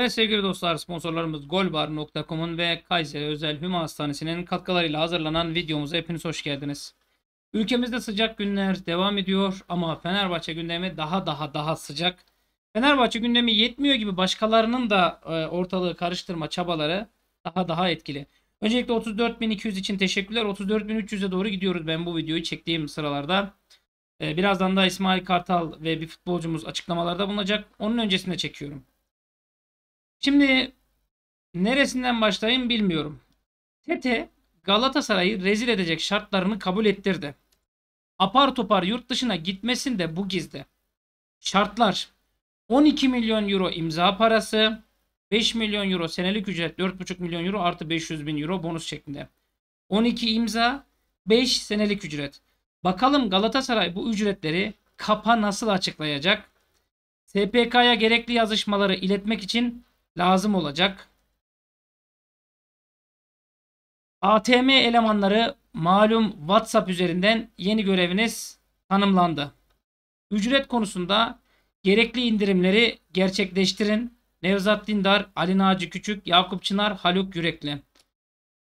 Evet sevgili dostlar sponsorlarımız golbar.com'un ve Kayseri Özel Hüma Hastanesi'nin katkılarıyla hazırlanan videomuza hepiniz hoş geldiniz. Ülkemizde sıcak günler devam ediyor ama Fenerbahçe gündemi daha daha daha sıcak. Fenerbahçe gündemi yetmiyor gibi başkalarının da e, ortalığı karıştırma çabaları daha daha etkili. Öncelikle 34.200 için teşekkürler. 34.300'e doğru gidiyoruz ben bu videoyu çektiğim sıralarda. E, birazdan da İsmail Kartal ve bir futbolcumuz açıklamalarda bulunacak. Onun öncesinde çekiyorum. Şimdi neresinden başlayayım bilmiyorum. Tete Galatasaray'ı rezil edecek şartlarını kabul ettirdi. Apar topar yurt dışına gitmesin de bu gizde. Şartlar 12 milyon euro imza parası, 5 milyon euro senelik ücret, 4,5 milyon euro artı 500 bin euro bonus şeklinde. 12 imza, 5 senelik ücret. Bakalım Galatasaray bu ücretleri kapa nasıl açıklayacak? SPK'ya gerekli yazışmaları iletmek için lazım olacak. ATM elemanları malum WhatsApp üzerinden yeni göreviniz tanımlandı. Ücret konusunda gerekli indirimleri gerçekleştirin. Nevzat Dindar, Ali Naci Küçük, Yakup Çınar, Haluk Yürekli.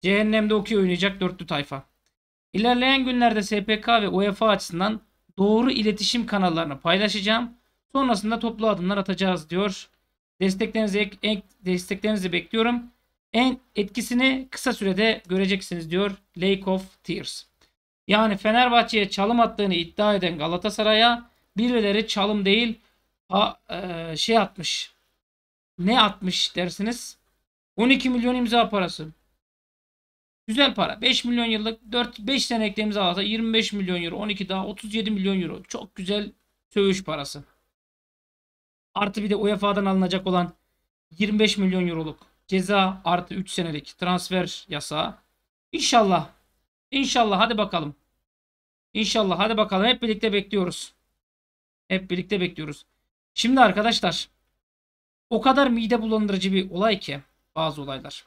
Cehennemde okey oynayacak dörtlü tayfa. İlerleyen günlerde SPK ve UEFA açısından doğru iletişim kanallarını paylaşacağım. Sonrasında toplu adımlar atacağız diyor Desteklerinizi, ek, desteklerinizi bekliyorum. En etkisini kısa sürede göreceksiniz diyor Lake of Tears. Yani Fenerbahçe'ye çalım attığını iddia eden Galatasaray'a birileri çalım değil ha, e, şey atmış. Ne atmış dersiniz? 12 milyon imza parası. Güzel para. 5 milyon yıllık 4 5 senelik imza alsa 25 milyon euro, 12 daha 37 milyon euro. Çok güzel sövüş parası. Artı bir de UEFA'dan alınacak olan 25 milyon euroluk ceza artı 3 senelik transfer yasağı. İnşallah. İnşallah hadi bakalım. İnşallah hadi bakalım hep birlikte bekliyoruz. Hep birlikte bekliyoruz. Şimdi arkadaşlar o kadar mide bulandırıcı bir olay ki bazı olaylar.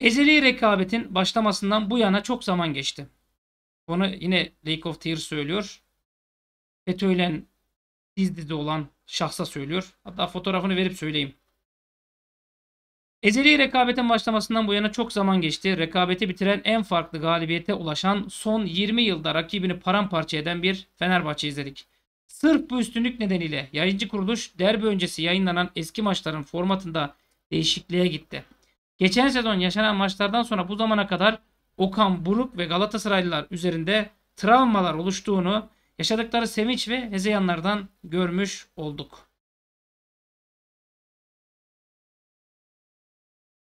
Ezeli rekabetin başlamasından bu yana çok zaman geçti. Bunu yine Lake of Tears söylüyor. FETÖ ile Dizli'de olan şahsa söylüyor. Hatta fotoğrafını verip söyleyeyim. Ezeli rekabetin başlamasından bu yana çok zaman geçti. Rekabeti bitiren en farklı galibiyete ulaşan son 20 yılda rakibini paramparça eden bir Fenerbahçe izledik. Sırf bu üstünlük nedeniyle yayıncı kuruluş derbi öncesi yayınlanan eski maçların formatında değişikliğe gitti. Geçen sezon yaşanan maçlardan sonra bu zamana kadar Okan Buruk ve Galatasaraylılar üzerinde travmalar oluştuğunu Yaşadıkları sevinç ve hezeyanlardan görmüş olduk.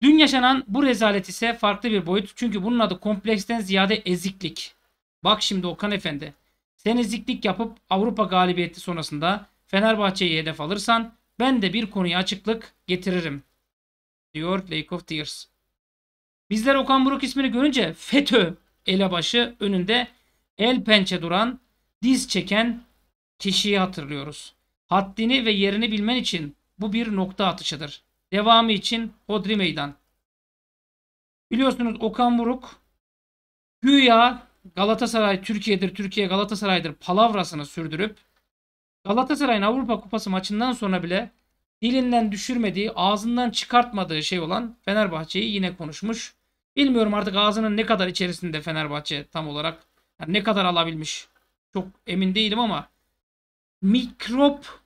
Dün yaşanan bu rezalet ise farklı bir boyut. Çünkü bunun adı kompleksten ziyade eziklik. Bak şimdi Okan Efendi. Sen eziklik yapıp Avrupa galibiyeti sonrasında Fenerbahçe'yi hedef alırsan ben de bir konuya açıklık getiririm. Diyor Lake of Tears. Bizler Okan Buruk ismini görünce FETÖ elebaşı önünde el pençe duran diz çeken kişiyi hatırlıyoruz. Haddini ve yerini bilmen için bu bir nokta atışıdır. Devamı için Hodri Meydan. Biliyorsunuz Okan Buruk güya Galatasaray Türkiye'dir, Türkiye Galatasaray'dır palavrasını sürdürüp Galatasaray'ın Avrupa Kupası maçından sonra bile dilinden düşürmediği, ağzından çıkartmadığı şey olan Fenerbahçe'yi yine konuşmuş. Bilmiyorum artık ağzının ne kadar içerisinde Fenerbahçe tam olarak yani ne kadar alabilmiş çok emin değilim ama mikrop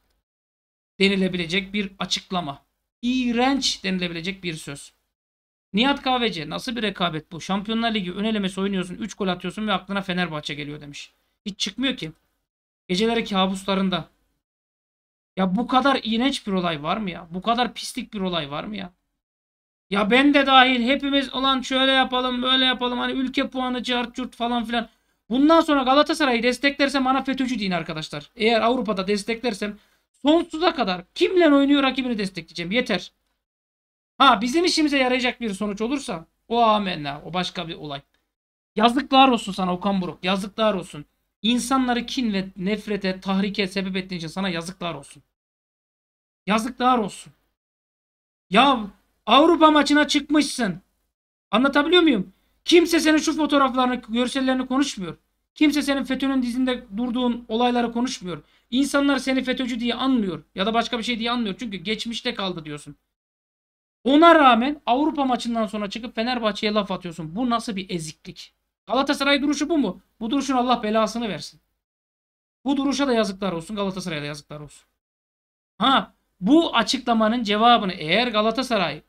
denilebilecek bir açıklama. İğrenç denilebilecek bir söz. Nihat Kahveci nasıl bir rekabet bu? Şampiyonlar Ligi ön elemesi oynuyorsun, 3 gol atıyorsun ve aklına Fenerbahçe geliyor demiş. Hiç çıkmıyor ki. Geceleri kabuslarında. Ya bu kadar iğrenç bir olay var mı ya? Bu kadar pislik bir olay var mı ya? Ya ben de dahil hepimiz olan şöyle yapalım böyle yapalım hani ülke puanı cart curt falan filan. Bundan sonra Galatasaray'ı desteklersem ana FETÖ'cü deyin arkadaşlar. Eğer Avrupa'da desteklersem sonsuza kadar kimle oynuyor rakibini destekleyeceğim. Yeter. Ha bizim işimize yarayacak bir sonuç olursa o amenna. O başka bir olay. Yazıklar olsun sana Okan Buruk. Yazıklar olsun. İnsanları kin ve nefrete, tahrike sebep ettiğin için sana yazıklar olsun. Yazıklar olsun. Ya Avrupa maçına çıkmışsın. Anlatabiliyor muyum? Kimse senin şu fotoğraflarını, görsellerini konuşmuyor. Kimse senin FETÖ'nün dizinde durduğun olayları konuşmuyor. İnsanlar seni FETÖ'cü diye anmıyor. Ya da başka bir şey diye anmıyor. Çünkü geçmişte kaldı diyorsun. Ona rağmen Avrupa maçından sonra çıkıp Fenerbahçe'ye laf atıyorsun. Bu nasıl bir eziklik? Galatasaray duruşu bu mu? Bu duruşun Allah belasını versin. Bu duruşa da yazıklar olsun. Galatasaray'a da yazıklar olsun. Ha bu açıklamanın cevabını eğer Galatasaray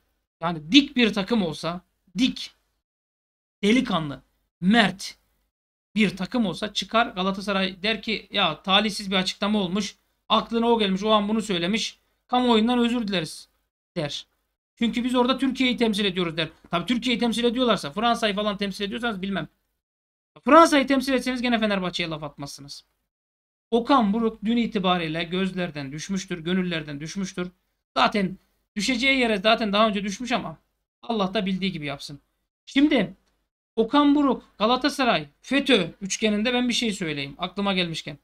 yani dik bir takım olsa dik delikanlı, mert bir takım olsa çıkar Galatasaray der ki ya talihsiz bir açıklama olmuş. Aklına o gelmiş o an bunu söylemiş. Kamuoyundan özür dileriz der. Çünkü biz orada Türkiye'yi temsil ediyoruz der. tabi Türkiye'yi temsil ediyorlarsa Fransa'yı falan temsil ediyorsanız bilmem. Fransa'yı temsil etseniz gene Fenerbahçe'ye laf atmazsınız. Okan Buruk dün itibariyle gözlerden düşmüştür, gönüllerden düşmüştür. Zaten düşeceği yere zaten daha önce düşmüş ama Allah da bildiği gibi yapsın. Şimdi Okan Buruk, Galatasaray, FETÖ üçgeninde ben bir şey söyleyeyim aklıma gelmişken.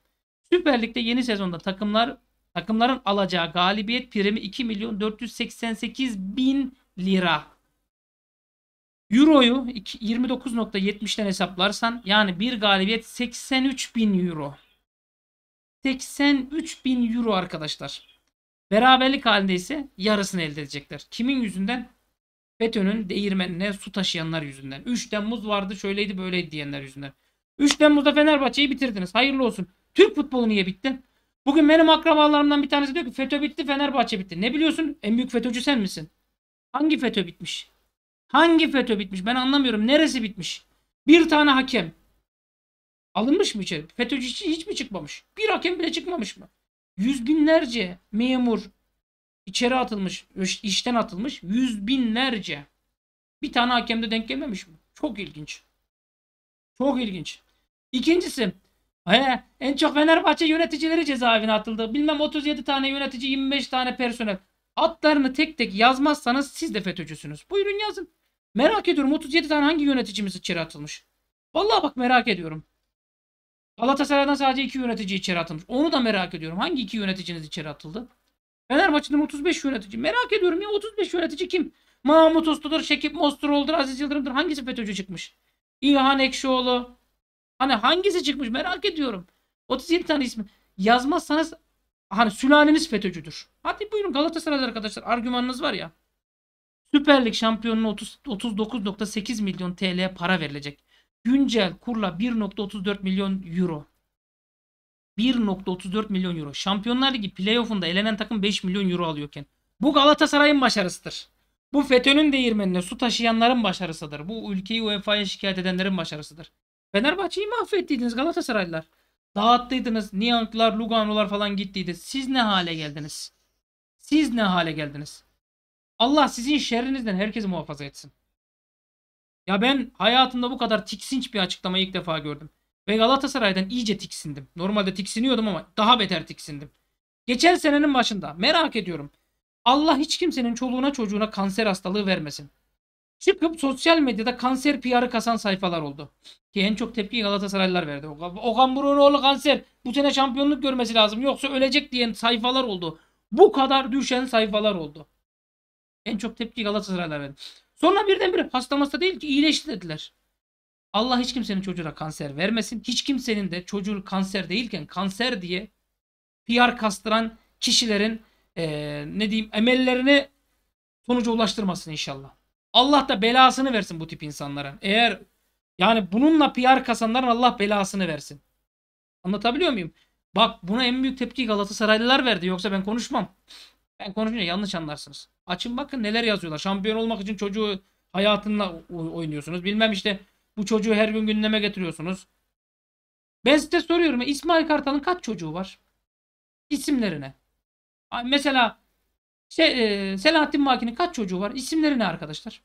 Süper Lig'de yeni sezonda takımlar takımların alacağı galibiyet primi 2 milyon 488 bin lira. Euro'yu 29.70'den hesaplarsan yani bir galibiyet 83 bin euro. 83 bin euro arkadaşlar. Beraberlik halinde ise yarısını elde edecekler. Kimin yüzünden? FETÖ'nün değirmenine su taşıyanlar yüzünden. 3 Temmuz vardı şöyleydi böyleydi diyenler yüzünden. 3 Temmuz'da Fenerbahçe'yi bitirdiniz. Hayırlı olsun. Türk futbolu niye bitti? Bugün benim akrabalarımdan bir tanesi diyor ki FETÖ bitti Fenerbahçe bitti. Ne biliyorsun? En büyük FETÖ'cü sen misin? Hangi FETÖ bitmiş? Hangi FETÖ bitmiş? Ben anlamıyorum. Neresi bitmiş? Bir tane hakem. Alınmış mı içeri? FETÖ'cü hiç mi çıkmamış? Bir hakem bile çıkmamış mı? Yüz binlerce memur, içeri atılmış, işten atılmış yüz binlerce. Bir tane hakemde denk gelmemiş mi? Çok ilginç. Çok ilginç. İkincisi he, en çok Fenerbahçe yöneticileri cezaevine atıldı. Bilmem 37 tane yönetici 25 tane personel. atlarını tek tek yazmazsanız siz de FETÖ'cüsünüz. Buyurun yazın. Merak ediyorum 37 tane hangi yöneticimiz içeri atılmış? Vallahi bak merak ediyorum. Galatasaray'dan sadece iki yönetici içeri atılmış. Onu da merak ediyorum. Hangi iki yöneticiniz içeri atıldı? Fenerbahçe'nin 35 yönetici. Merak ediyorum ya 35 yönetici kim? Mahmut Usta'dır, Şekip Mosturoğlu'dur, Aziz Yıldırım'dır. Hangisi FETÖ'cü çıkmış? İlhan Ekşioğlu. Hani hangisi çıkmış merak ediyorum. 37 tane ismi. Yazmazsanız hani sülaleniz FETÖ'cüdür. Hadi buyurun Galatasaray'da arkadaşlar argümanınız var ya. Süper Lig şampiyonuna 39.8 milyon TL para verilecek. Güncel kurla 1.34 milyon euro. 1.34 milyon euro. Şampiyonlar Ligi playoff'unda elenen takım 5 milyon euro alıyorken. Bu Galatasaray'ın başarısıdır. Bu FETÖ'nün değirmenine su taşıyanların başarısıdır. Bu ülkeyi UEFA'ya şikayet edenlerin başarısıdır. Fenerbahçe'yi mahvettiydiniz Galatasaraylılar. Dağıttıydınız. Niyanklar, Lugano'lar falan gittiydi. Siz ne hale geldiniz? Siz ne hale geldiniz? Allah sizin şerrinizden herkesi muhafaza etsin. Ya ben hayatımda bu kadar tiksinç bir açıklamayı ilk defa gördüm. Ve Galatasaray'dan iyice tiksindim. Normalde tiksiniyordum ama daha beter tiksindim. Geçen senenin başında merak ediyorum. Allah hiç kimsenin çoluğuna çocuğuna kanser hastalığı vermesin. Çıkıp sosyal medyada kanser PR'ı kasan sayfalar oldu. Ki en çok tepki Galatasaraylılar verdi. Okan Burunoğlu kanser. Bu sene şampiyonluk görmesi lazım. Yoksa ölecek diyen sayfalar oldu. Bu kadar düşen sayfalar oldu. En çok tepki Galatasaraylılar verdi. Sonra birdenbire hasta masta değil ki iyileşti dediler. Allah hiç kimsenin çocuğuna kanser vermesin. Hiç kimsenin de çocuğu kanser değilken kanser diye PR kastıran kişilerin e, ne diyeyim emellerini sonuca ulaştırmasın inşallah. Allah da belasını versin bu tip insanlara. Eğer yani bununla PR kasanların Allah belasını versin. Anlatabiliyor muyum? Bak buna en büyük tepki Galatasaraylılar verdi. Yoksa ben konuşmam. Ben konuşunca yanlış anlarsınız. Açın bakın neler yazıyorlar. Şampiyon olmak için çocuğu hayatınla oynuyorsunuz. Bilmem işte bu çocuğu her gün gündeme getiriyorsunuz. Ben size soruyorum İsmail Kartal'ın kaç çocuğu var? İsimlerine. Mesela e, Selahattin Maki'nin kaç çocuğu var? İsimlerine arkadaşlar?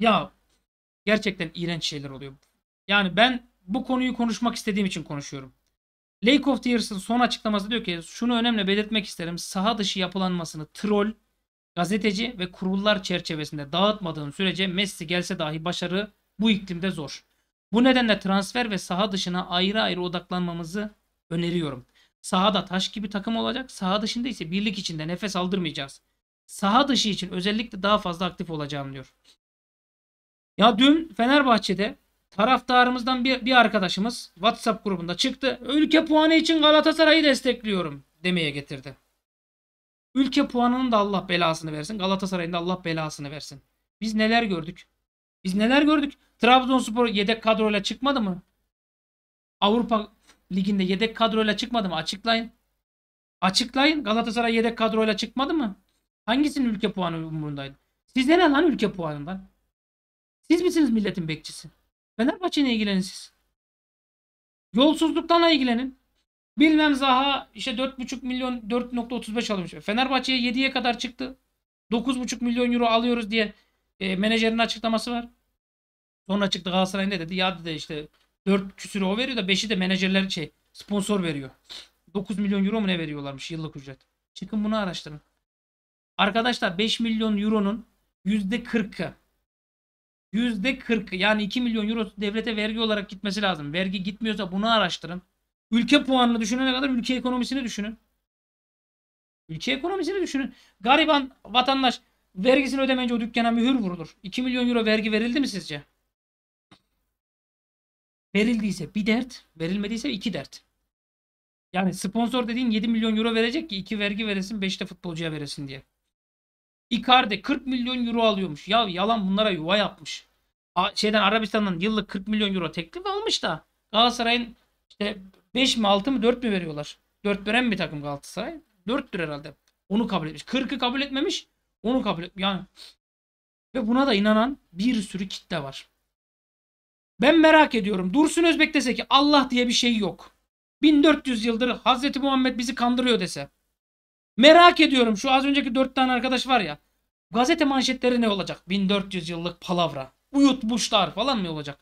Ya gerçekten iğrenç şeyler oluyor. Yani ben bu konuyu konuşmak istediğim için konuşuyorum. Lake of Tears'ın son açıklaması diyor ki şunu önemli belirtmek isterim. Saha dışı yapılanmasını troll gazeteci ve kurullar çerçevesinde dağıtmadığın sürece Messi gelse dahi başarı bu iklimde zor. Bu nedenle transfer ve saha dışına ayrı ayrı odaklanmamızı öneriyorum. Sahada taş gibi takım olacak, saha dışında ise birlik içinde nefes aldırmayacağız. Saha dışı için özellikle daha fazla aktif olacağım diyor. Ya dün Fenerbahçe'de taraftarımızdan bir, bir arkadaşımız WhatsApp grubunda çıktı. Ülke puanı için Galatasaray'ı destekliyorum demeye getirdi. Ülke puanının da Allah belasını versin. Galatasaray'ın da Allah belasını versin. Biz neler gördük? Biz neler gördük? Trabzonspor yedek kadroyla çıkmadı mı? Avrupa Ligi'nde yedek kadroyla çıkmadı mı? Açıklayın. Açıklayın. Galatasaray yedek kadroyla çıkmadı mı? Hangisinin ülke puanı umurundaydı? siz ne lan ülke puanından? Siz misiniz milletin bekçisi? Fenerbahçe'yle ilgilenin siz. Yolsuzluklarla ilgilenin. Bilmem Zaha işte 4,5 milyon 4.35 almış. Fenerbahçe'ye 7'ye kadar çıktı. 9,5 milyon euro alıyoruz diye e, menajerin açıklaması var. Sonra çıktı Galatasaray ne dedi? Ya dedi işte 4 küsürü o veriyor da 5'i de menajerler şey sponsor veriyor. 9 milyon euro mu ne veriyorlarmış yıllık ücret. Çıkın bunu araştırın. Arkadaşlar 5 milyon euronun %40'ı %40 yani 2 milyon euro devlete vergi olarak gitmesi lazım. Vergi gitmiyorsa bunu araştırın. Ülke puanını düşünene kadar ülke ekonomisini düşünün. Ülke ekonomisini düşünün. Gariban vatandaş vergisini ödemeyince o dükkana mühür vurulur. 2 milyon euro vergi verildi mi sizce? Verildiyse bir dert, verilmediyse iki dert. Yani sponsor dediğin 7 milyon euro verecek ki 2 vergi veresin 5 de futbolcuya veresin diye. Icardi 40 milyon euro alıyormuş. Ya yalan bunlara yuva yapmış. A şeyden Arabistan'dan yıllık 40 milyon euro teklif almış da Galatasaray'ın işte 5 mi 6 mı 4 mü veriyorlar? 4 veren bir takım Galatasaray. 4'tür herhalde. Onu kabul etmiş. 40'ı kabul etmemiş. Onu kabul et yani ve buna da inanan bir sürü kitle var. Ben merak ediyorum. Dursun Özbek dese ki Allah diye bir şey yok. 1400 yıldır Hazreti Muhammed bizi kandırıyor dese. Merak ediyorum şu az önceki 4 tane arkadaş var ya. Gazete manşetleri ne olacak? 1400 yıllık palavra. Uyutmuşlar falan mı olacak?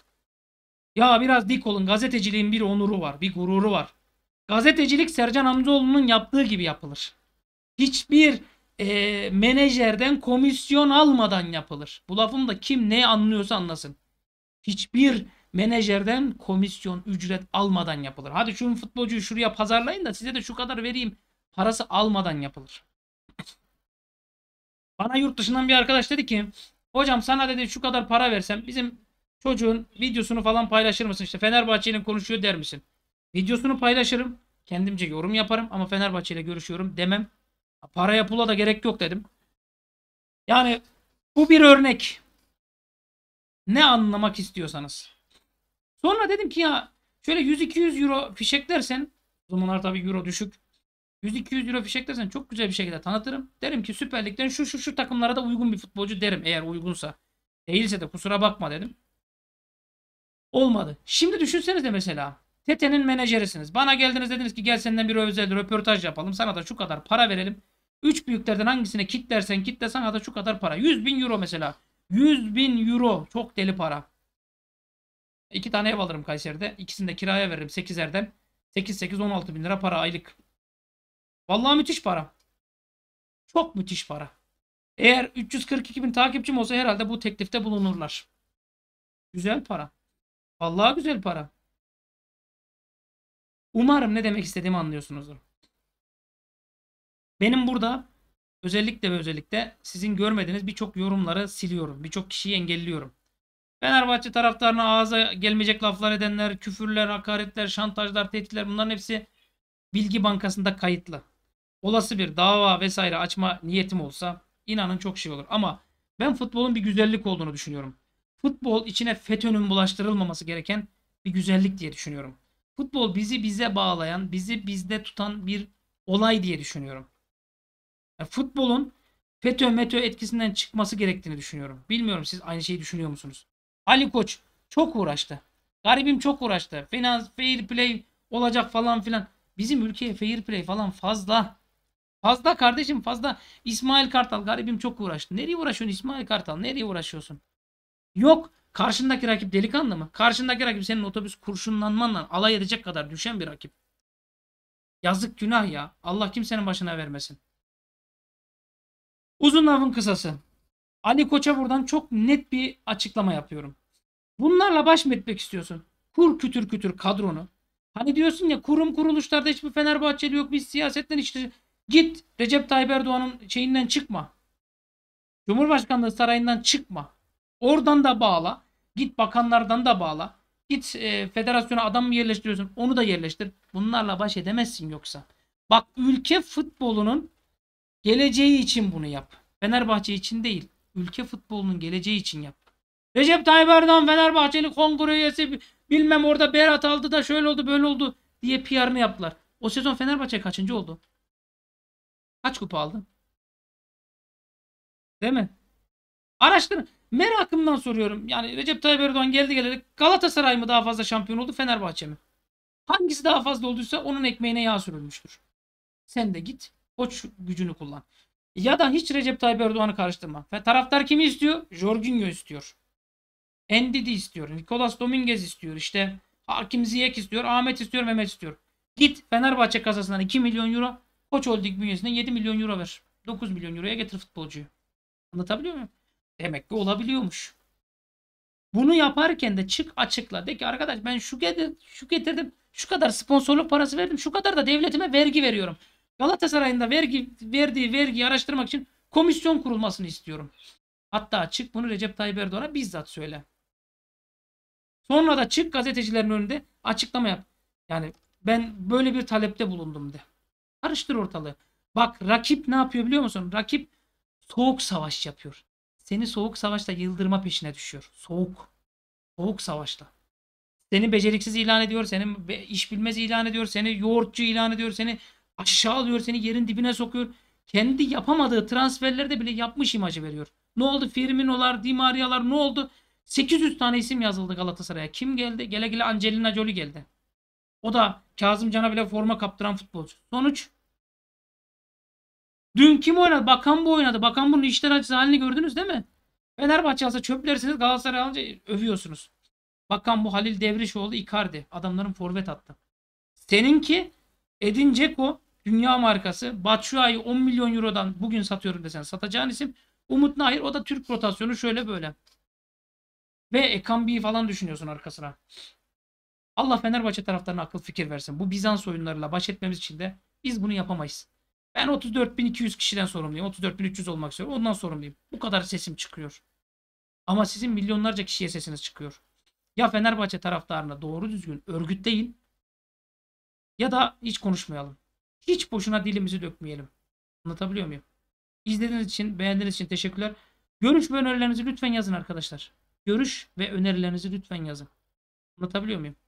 Ya biraz dik olun. Gazeteciliğin bir onuru var. Bir gururu var. Gazetecilik Sercan Hamzoğlu'nun yaptığı gibi yapılır. Hiçbir e, menajerden komisyon almadan yapılır. Bu lafım da kim ne anlıyorsa anlasın. Hiçbir menajerden komisyon ücret almadan yapılır. Hadi şu futbolcuyu şuraya pazarlayın da size de şu kadar vereyim. Parası almadan yapılır. Bana yurt dışından bir arkadaş dedi ki hocam sana dedi şu kadar para versem bizim Çocuğun videosunu falan paylaşır mısın? İşte Fenerbahçe ile konuşuyor der misin? Videosunu paylaşırım. Kendimce yorum yaparım ama Fenerbahçe ile görüşüyorum demem. Paraya pula da gerek yok dedim. Yani bu bir örnek. Ne anlamak istiyorsanız. Sonra dedim ki ya şöyle 100-200 euro fişeklersen o zamanlar tabii euro düşük. 100-200 euro fişeklersen çok güzel bir şekilde tanıtırım. Derim ki Süper Lig'den şu şu şu takımlara da uygun bir futbolcu derim eğer uygunsa. Değilse de kusura bakma dedim. Olmadı. Şimdi düşünseniz de mesela TETE'nin menajerisiniz. Bana geldiniz dediniz ki gel senden bir özel röportaj yapalım. Sana da şu kadar para verelim. Üç büyüklerden hangisine kitlersen kitle sana da şu kadar para. 100 bin euro mesela. 100 bin euro. Çok deli para. İki tane ev alırım Kayseri'de. İkisini de kiraya veririm 8'erden. 8-8-16 bin lira para aylık. Vallahi müthiş para. Çok müthiş para. Eğer 342 bin takipçim olsa herhalde bu teklifte bulunurlar. Güzel para. Vallahi güzel para. Umarım ne demek istediğimi anlıyorsunuzdur. Benim burada özellikle ve özellikle sizin görmediğiniz birçok yorumları siliyorum. Birçok kişiyi engelliyorum. Fenerbahçe taraftarına ağza gelmeyecek laflar edenler, küfürler, hakaretler, şantajlar, tehditler bunların hepsi bilgi bankasında kayıtlı. Olası bir dava vesaire açma niyetim olsa inanın çok şey olur. Ama ben futbolun bir güzellik olduğunu düşünüyorum futbol içine FETÖ'nün bulaştırılmaması gereken bir güzellik diye düşünüyorum. Futbol bizi bize bağlayan, bizi bizde tutan bir olay diye düşünüyorum. Yani futbolun FETÖ METÖ etkisinden çıkması gerektiğini düşünüyorum. Bilmiyorum siz aynı şeyi düşünüyor musunuz? Ali Koç çok uğraştı. Garibim çok uğraştı. Finans, fair play olacak falan filan. Bizim ülkeye fair play falan fazla. Fazla kardeşim fazla. İsmail Kartal garibim çok uğraştı. Nereye uğraşıyorsun İsmail Kartal? Nereye uğraşıyorsun? Yok. Karşındaki rakip delikanlı mı? Karşındaki rakip senin otobüs kurşunlanmanla alay edecek kadar düşen bir rakip. Yazık günah ya. Allah kimsenin başına vermesin. Uzun lafın kısası. Ali Koç'a buradan çok net bir açıklama yapıyorum. Bunlarla baş mı etmek istiyorsun? Kur kütür kütür kadronu. Hani diyorsun ya kurum kuruluşlarda hiçbir Fenerbahçeli yok. Biz siyasetten işte git Recep Tayyip Erdoğan'ın şeyinden çıkma. Cumhurbaşkanlığı sarayından çıkma. Oradan da bağla. Git bakanlardan da bağla. Git e, federasyona adam mı yerleştiriyorsun? Onu da yerleştir. Bunlarla baş edemezsin yoksa. Bak ülke futbolunun geleceği için bunu yap. Fenerbahçe için değil. Ülke futbolunun geleceği için yap. Recep Tayyip Erdoğan Fenerbahçeli kongre üyesi bilmem orada Berat aldı da şöyle oldu böyle oldu diye PR'ını yaptılar. O sezon Fenerbahçe kaçıncı oldu? Kaç kupa aldı? Değil mi? Araştırın. Merakımdan soruyorum. Yani Recep Tayyip Erdoğan geldi geleli Galatasaray mı daha fazla şampiyon oldu Fenerbahçe mi? Hangisi daha fazla olduysa onun ekmeğine yağ sürülmüştür. Sen de git koç gücünü kullan. Ya da hiç Recep Tayyip Erdoğan'ı karıştırma. Ve taraftar kimi istiyor? Jorginho istiyor. Endidi istiyor. Nicolas Dominguez istiyor. İşte Hakim Ziyek istiyor. Ahmet istiyor. Mehmet istiyor. Git Fenerbahçe kasasından 2 milyon euro. Koç Holding bünyesinden 7 milyon euro ver. 9 milyon euroya getir futbolcuyu. Anlatabiliyor muyum? Demek ki olabiliyormuş. Bunu yaparken de çık açıkla. De ki arkadaş ben şu getirdim, şu getirdim. Şu kadar sponsorluk parası verdim. Şu kadar da devletime vergi veriyorum. Galatasaray'ın da vergi verdiği vergi araştırmak için komisyon kurulmasını istiyorum. Hatta çık bunu Recep Tayyip Erdoğan'a bizzat söyle. Sonra da çık gazetecilerin önünde açıklama yap. Yani ben böyle bir talepte bulundum de. Karıştır ortalığı. Bak rakip ne yapıyor biliyor musun? Rakip soğuk savaş yapıyor. Seni soğuk savaşta yıldırma peşine düşüyor. Soğuk. Soğuk savaşta. Seni beceriksiz ilan ediyor. Seni iş bilmez ilan ediyor. Seni yoğurtçu ilan ediyor. Seni aşağı alıyor. Seni yerin dibine sokuyor. Kendi yapamadığı transferleri de bile yapmış imajı veriyor. Ne oldu? Firmino'lar, Di Maria'lar ne oldu? 800 tane isim yazıldı Galatasaray'a. Kim geldi? Gele gele Angelina Jolie geldi. O da Kazım Can'a bile forma kaptıran futbolcu. Sonuç Dün kim oynadı? Bakan bu oynadı. Bakan bunun işler acısı halini gördünüz değil mi? Fenerbahçe alsa çöplersiniz Galatasaray alınca övüyorsunuz. Bakan bu Halil Devrişoğlu Icardi. Adamların forvet attı. Seninki Edin Ceko dünya markası. Batshuayi 10 milyon eurodan bugün satıyorum desen satacağın isim. Umut Nahir o da Türk rotasyonu şöyle böyle. Ve Ekambi'yi falan düşünüyorsun arkasına. Allah Fenerbahçe taraftarına akıl fikir versin. Bu Bizans oyunlarıyla baş etmemiz için de biz bunu yapamayız. Ben 34.200 kişiden sorumluyum. 34.300 olmak üzere, Ondan sorumluyum. Bu kadar sesim çıkıyor. Ama sizin milyonlarca kişiye sesiniz çıkıyor. Ya Fenerbahçe taraftarına doğru düzgün örgütleyin ya da hiç konuşmayalım. Hiç boşuna dilimizi dökmeyelim. Anlatabiliyor muyum? İzlediğiniz için, beğendiğiniz için teşekkürler. Görüş ve önerilerinizi lütfen yazın arkadaşlar. Görüş ve önerilerinizi lütfen yazın. Anlatabiliyor muyum?